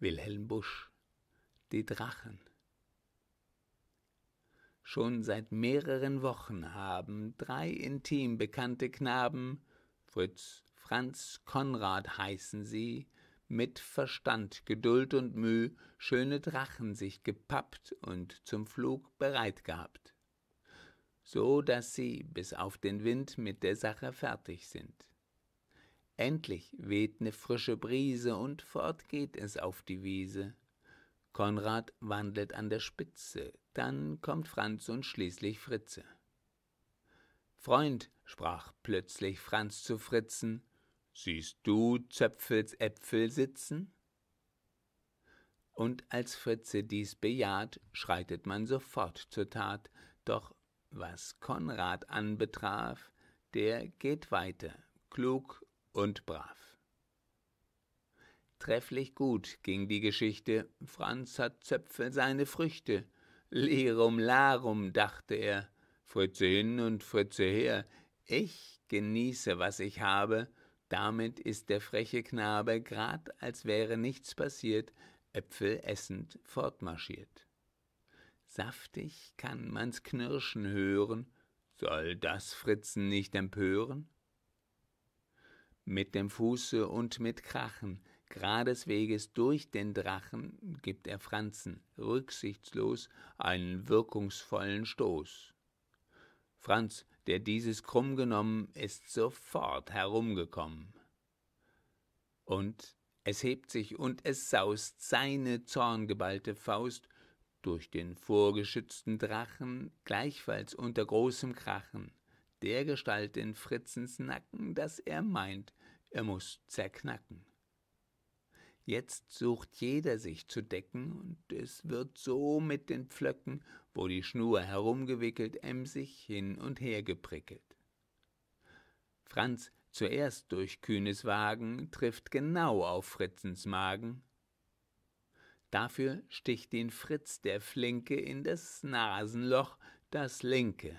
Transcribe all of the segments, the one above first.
Wilhelm Busch Die Drachen Schon seit mehreren Wochen haben drei intim bekannte Knaben, Fritz, Franz, Konrad heißen sie, mit Verstand, Geduld und Mühe schöne Drachen sich gepappt und zum Flug bereit gehabt, so daß sie bis auf den Wind mit der Sache fertig sind. Endlich weht ne frische Brise und fort geht es auf die Wiese. Konrad wandelt an der Spitze, dann kommt Franz und schließlich Fritze. Freund, sprach plötzlich Franz zu Fritzen, siehst du Zöpfels Äpfel sitzen? Und als Fritze dies bejaht, schreitet man sofort zur Tat, doch was Konrad anbetraf, der geht weiter, klug und brav. Trefflich gut ging die Geschichte, Franz hat Zöpfe seine Früchte. Lirum larum, dachte er, Fritze hin und Fritze her, ich genieße, was ich habe, damit ist der freche Knabe, grad als wäre nichts passiert, Äpfel essend fortmarschiert. Saftig kann man's knirschen hören, soll das Fritzen nicht empören? mit dem Fuße und mit Krachen, gerades Weges durch den Drachen gibt er Franzen rücksichtslos einen wirkungsvollen Stoß. Franz, der dieses krumm genommen, ist sofort herumgekommen. Und es hebt sich und es saust seine zorngeballte Faust durch den vorgeschützten Drachen, gleichfalls unter großem Krachen der Gestalt in Fritzens Nacken, dass er meint, er muß zerknacken. Jetzt sucht jeder sich zu decken, und es wird so mit den Pflöcken, wo die Schnur herumgewickelt, emsig hin und her geprickelt. Franz zuerst durch kühnes Wagen trifft genau auf Fritzens Magen. Dafür sticht ihn Fritz der Flinke in das Nasenloch, das linke.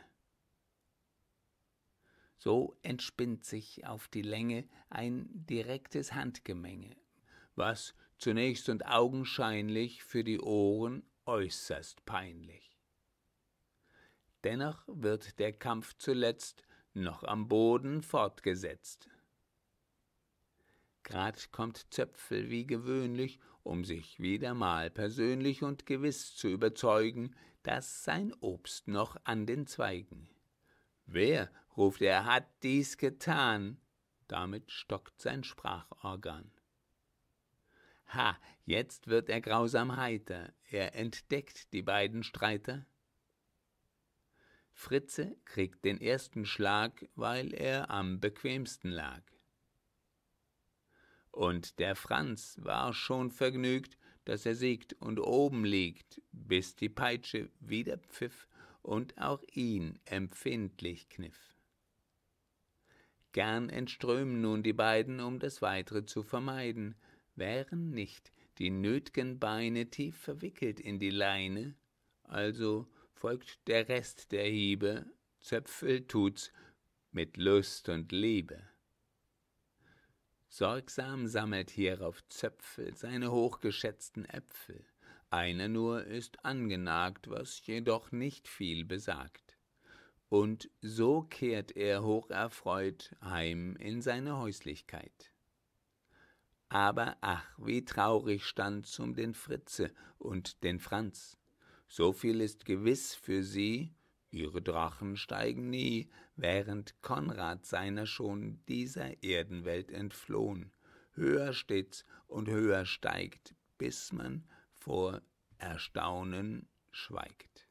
So entspinnt sich auf die Länge ein direktes Handgemenge, was zunächst und augenscheinlich für die Ohren äußerst peinlich. Dennoch wird der Kampf zuletzt noch am Boden fortgesetzt. Grad kommt Zöpfel wie gewöhnlich, um sich wieder mal persönlich und gewiss zu überzeugen, dass sein Obst noch an den Zweigen. Wer ruft er, hat dies getan. Damit stockt sein Sprachorgan. Ha, jetzt wird er grausam heiter, er entdeckt die beiden Streiter. Fritze kriegt den ersten Schlag, weil er am bequemsten lag. Und der Franz war schon vergnügt, dass er siegt und oben liegt, bis die Peitsche wieder pfiff und auch ihn empfindlich kniff gern entströmen nun die beiden um das Weitere zu vermeiden wären nicht die nöt'gen beine tief verwickelt in die leine also folgt der rest der hiebe zöpfel tut's mit lust und liebe sorgsam sammelt hierauf zöpfel seine hochgeschätzten äpfel einer nur ist angenagt was jedoch nicht viel besagt und so kehrt er hocherfreut heim in seine Häuslichkeit. Aber ach, wie traurig stand's um den Fritze und den Franz. So viel ist gewiß für sie, ihre Drachen steigen nie, während Konrad seiner schon dieser Erdenwelt entflohen. Höher steht's und höher steigt, bis man vor Erstaunen schweigt.